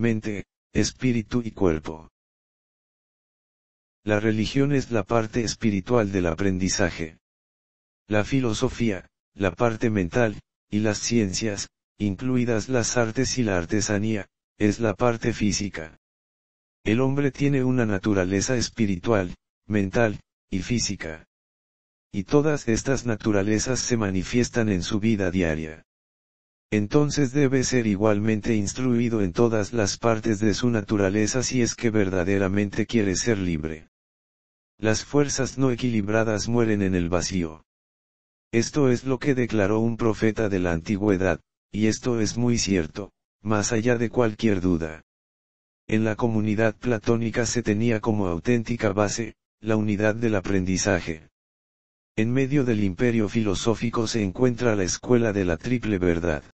mente, espíritu y cuerpo. La religión es la parte espiritual del aprendizaje. La filosofía, la parte mental, y las ciencias, incluidas las artes y la artesanía, es la parte física. El hombre tiene una naturaleza espiritual, mental, y física. Y todas estas naturalezas se manifiestan en su vida diaria entonces debe ser igualmente instruido en todas las partes de su naturaleza si es que verdaderamente quiere ser libre. Las fuerzas no equilibradas mueren en el vacío. Esto es lo que declaró un profeta de la antigüedad, y esto es muy cierto, más allá de cualquier duda. En la comunidad platónica se tenía como auténtica base, la unidad del aprendizaje. En medio del imperio filosófico se encuentra la escuela de la triple verdad.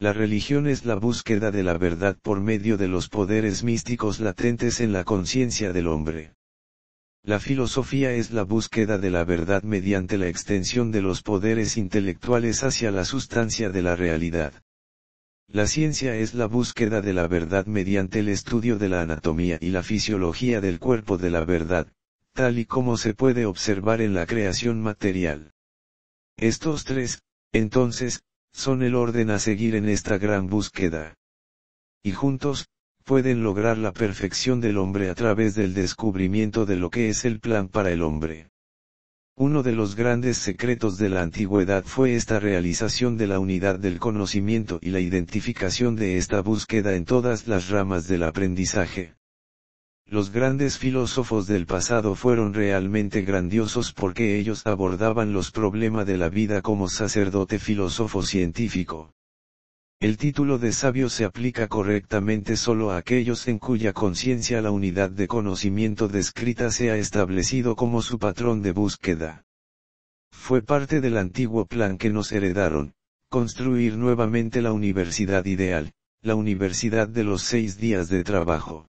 La religión es la búsqueda de la verdad por medio de los poderes místicos latentes en la conciencia del hombre. La filosofía es la búsqueda de la verdad mediante la extensión de los poderes intelectuales hacia la sustancia de la realidad. La ciencia es la búsqueda de la verdad mediante el estudio de la anatomía y la fisiología del cuerpo de la verdad, tal y como se puede observar en la creación material. Estos tres, entonces, son el orden a seguir en esta gran búsqueda. Y juntos, pueden lograr la perfección del hombre a través del descubrimiento de lo que es el plan para el hombre. Uno de los grandes secretos de la antigüedad fue esta realización de la unidad del conocimiento y la identificación de esta búsqueda en todas las ramas del aprendizaje. Los grandes filósofos del pasado fueron realmente grandiosos porque ellos abordaban los problemas de la vida como sacerdote filósofo científico. El título de sabio se aplica correctamente solo a aquellos en cuya conciencia la unidad de conocimiento descrita se ha establecido como su patrón de búsqueda. Fue parte del antiguo plan que nos heredaron, construir nuevamente la universidad ideal, la universidad de los seis días de trabajo.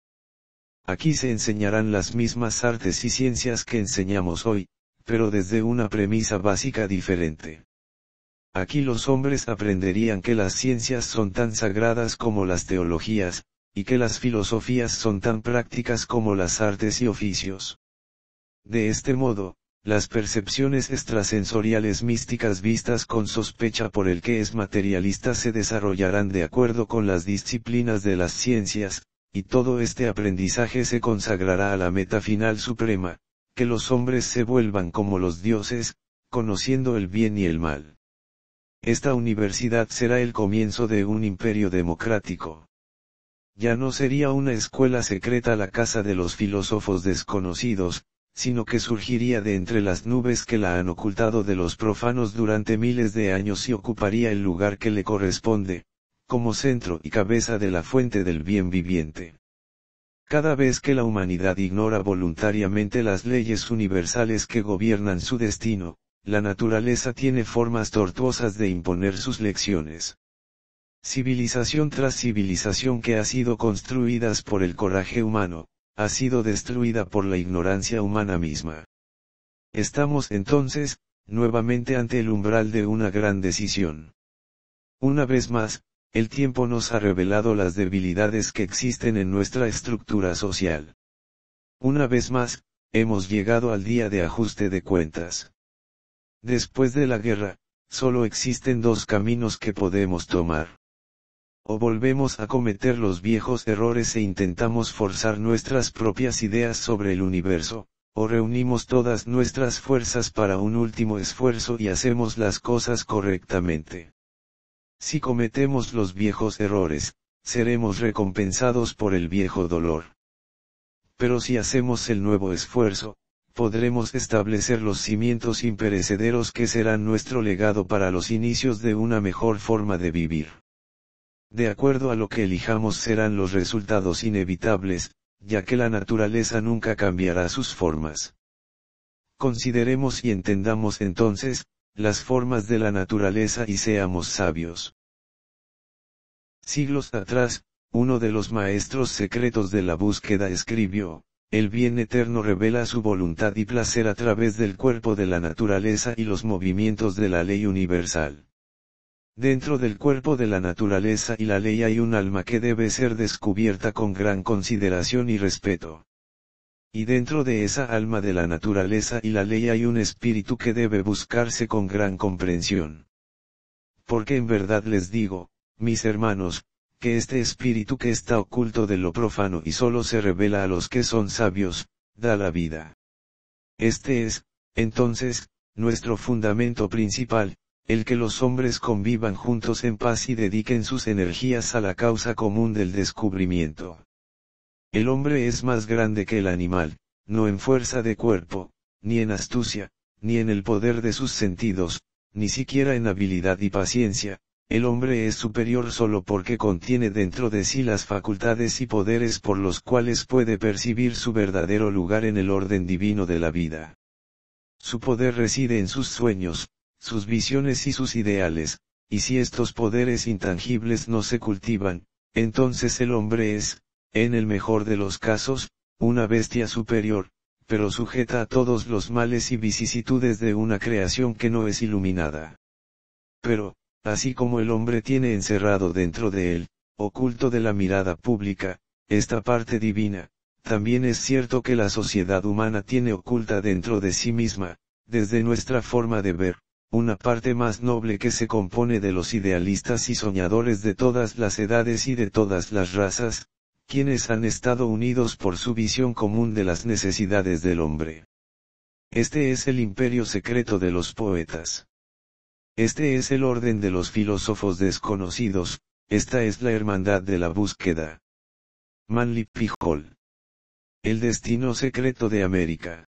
Aquí se enseñarán las mismas artes y ciencias que enseñamos hoy, pero desde una premisa básica diferente. Aquí los hombres aprenderían que las ciencias son tan sagradas como las teologías, y que las filosofías son tan prácticas como las artes y oficios. De este modo, las percepciones extrasensoriales místicas vistas con sospecha por el que es materialista se desarrollarán de acuerdo con las disciplinas de las ciencias, y todo este aprendizaje se consagrará a la meta final suprema, que los hombres se vuelvan como los dioses, conociendo el bien y el mal. Esta universidad será el comienzo de un imperio democrático. Ya no sería una escuela secreta la casa de los filósofos desconocidos, sino que surgiría de entre las nubes que la han ocultado de los profanos durante miles de años y ocuparía el lugar que le corresponde, como centro y cabeza de la fuente del bien viviente. Cada vez que la humanidad ignora voluntariamente las leyes universales que gobiernan su destino, la naturaleza tiene formas tortuosas de imponer sus lecciones. Civilización tras civilización que ha sido construidas por el coraje humano, ha sido destruida por la ignorancia humana misma. Estamos entonces, nuevamente ante el umbral de una gran decisión. Una vez más, el tiempo nos ha revelado las debilidades que existen en nuestra estructura social. Una vez más, hemos llegado al día de ajuste de cuentas. Después de la guerra, solo existen dos caminos que podemos tomar. O volvemos a cometer los viejos errores e intentamos forzar nuestras propias ideas sobre el universo, o reunimos todas nuestras fuerzas para un último esfuerzo y hacemos las cosas correctamente. Si cometemos los viejos errores, seremos recompensados por el viejo dolor. Pero si hacemos el nuevo esfuerzo, podremos establecer los cimientos imperecederos que serán nuestro legado para los inicios de una mejor forma de vivir. De acuerdo a lo que elijamos serán los resultados inevitables, ya que la naturaleza nunca cambiará sus formas. Consideremos y entendamos entonces, las formas de la naturaleza y seamos sabios. Siglos atrás, uno de los maestros secretos de la búsqueda escribió, el bien eterno revela su voluntad y placer a través del cuerpo de la naturaleza y los movimientos de la ley universal. Dentro del cuerpo de la naturaleza y la ley hay un alma que debe ser descubierta con gran consideración y respeto y dentro de esa alma de la naturaleza y la ley hay un espíritu que debe buscarse con gran comprensión. Porque en verdad les digo, mis hermanos, que este espíritu que está oculto de lo profano y solo se revela a los que son sabios, da la vida. Este es, entonces, nuestro fundamento principal, el que los hombres convivan juntos en paz y dediquen sus energías a la causa común del descubrimiento. El hombre es más grande que el animal, no en fuerza de cuerpo, ni en astucia, ni en el poder de sus sentidos, ni siquiera en habilidad y paciencia, el hombre es superior solo porque contiene dentro de sí las facultades y poderes por los cuales puede percibir su verdadero lugar en el orden divino de la vida. Su poder reside en sus sueños, sus visiones y sus ideales, y si estos poderes intangibles no se cultivan, entonces el hombre es, en el mejor de los casos, una bestia superior, pero sujeta a todos los males y vicisitudes de una creación que no es iluminada. Pero, así como el hombre tiene encerrado dentro de él, oculto de la mirada pública, esta parte divina, también es cierto que la sociedad humana tiene oculta dentro de sí misma, desde nuestra forma de ver, una parte más noble que se compone de los idealistas y soñadores de todas las edades y de todas las razas, quienes han estado unidos por su visión común de las necesidades del hombre. Este es el imperio secreto de los poetas. Este es el orden de los filósofos desconocidos, esta es la hermandad de la búsqueda. Manly Pijol. El destino secreto de América.